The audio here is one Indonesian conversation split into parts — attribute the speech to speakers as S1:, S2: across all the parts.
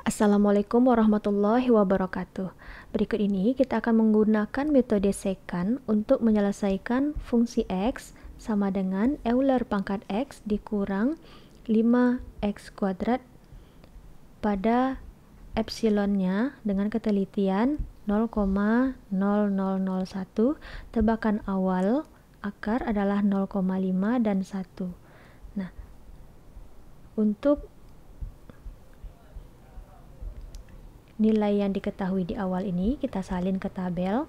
S1: Assalamualaikum warahmatullahi wabarakatuh. Berikut ini kita akan menggunakan metode sekan untuk menyelesaikan fungsi x sama dengan Euler pangkat x dikurang 5x kuadrat pada epsilonnya dengan ketelitian 0,0001 tebakan awal akar adalah 0,5 dan 1 nah untuk nilai yang diketahui di awal ini kita salin ke tabel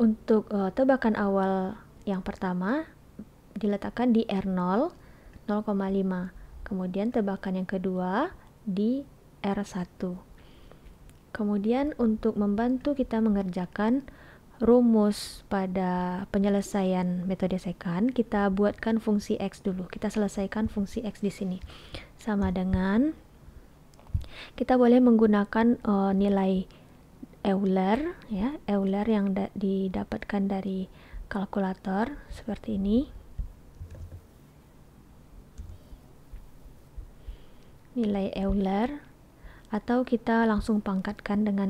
S1: untuk uh, tebakan awal yang pertama diletakkan di R0 0,5 kemudian tebakan yang kedua di R1 kemudian untuk membantu kita mengerjakan rumus pada penyelesaian metode sekan, kita buatkan fungsi x dulu. Kita selesaikan fungsi x di sini. Sama dengan kita boleh menggunakan uh, nilai Euler ya, Euler yang da didapatkan dari kalkulator seperti ini. Nilai Euler atau kita langsung pangkatkan dengan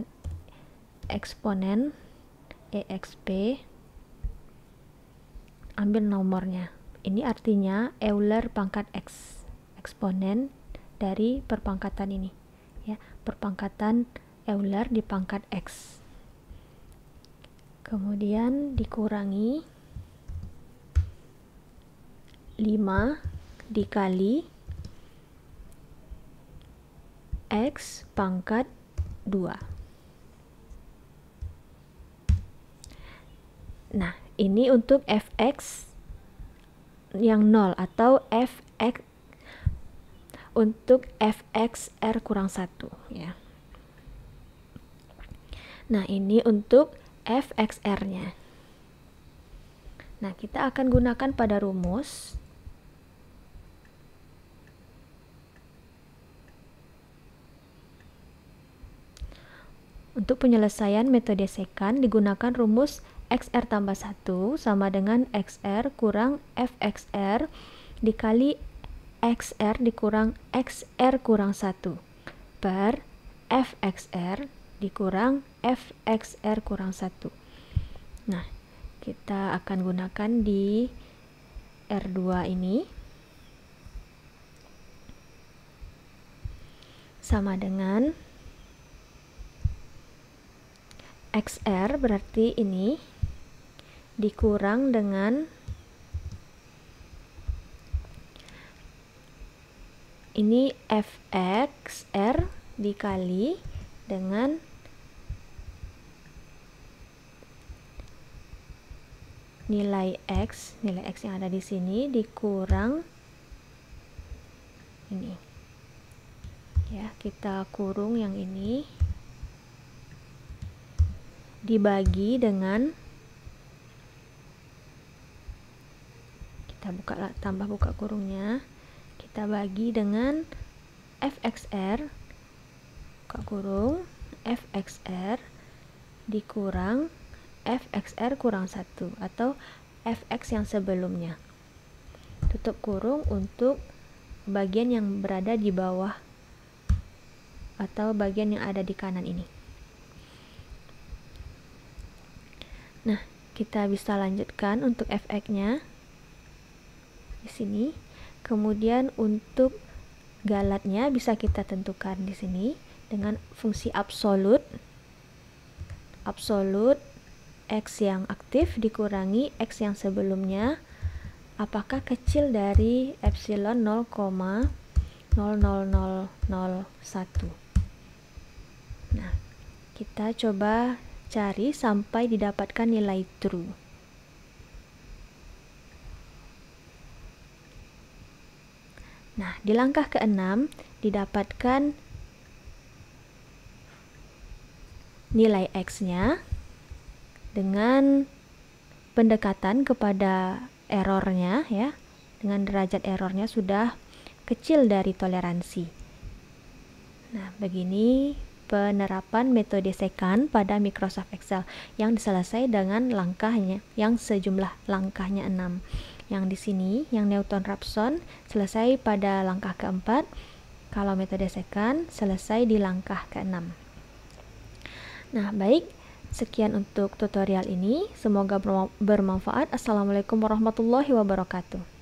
S1: eksponen exp ambil nomornya. Ini artinya Euler pangkat x eksponen dari perpangkatan ini ya perpangkatan Euler di pangkat X kemudian dikurangi 5 dikali X pangkat 2 nah ini untuk fx yang 0 atau fx untuk r kurang satu. ya. Nah, ini untuk r nya Nah, kita akan gunakan pada rumus Untuk penyelesaian metode sekan digunakan rumus XR tambah 1 sama dengan XR kurang FXR dikali XR dikurang XR kurang 1 per FXR dikurang FXR kurang 1 nah kita akan gunakan di R2 ini sama dengan XR berarti ini dikurang dengan ini fxr dikali dengan nilai x, nilai x yang ada di sini dikurang ini. Ya, kita kurung yang ini dibagi dengan kita buka tambah buka kurungnya kita bagi dengan fxr buka kurung fxr dikurang fxr kurang 1 atau fx yang sebelumnya tutup kurung untuk bagian yang berada di bawah atau bagian yang ada di kanan ini nah kita bisa lanjutkan untuk fx nya di sini Kemudian untuk galatnya bisa kita tentukan di sini dengan fungsi absolut. Absolut x yang aktif dikurangi x yang sebelumnya apakah kecil dari epsilon 0,00001. Nah, kita coba cari sampai didapatkan nilai true. Nah, di langkah keenam didapatkan nilai x-nya dengan pendekatan kepada errornya ya. Dengan derajat errornya sudah kecil dari toleransi. Nah, begini penerapan metode sekan pada Microsoft Excel yang diselesaikan dengan langkahnya yang sejumlah langkahnya 6 yang di sini, yang Newton-Raphson, selesai pada langkah keempat. Kalau metode second, selesai di langkah keenam. Nah, baik. Sekian untuk tutorial ini. Semoga bermanfaat. Assalamualaikum warahmatullahi wabarakatuh.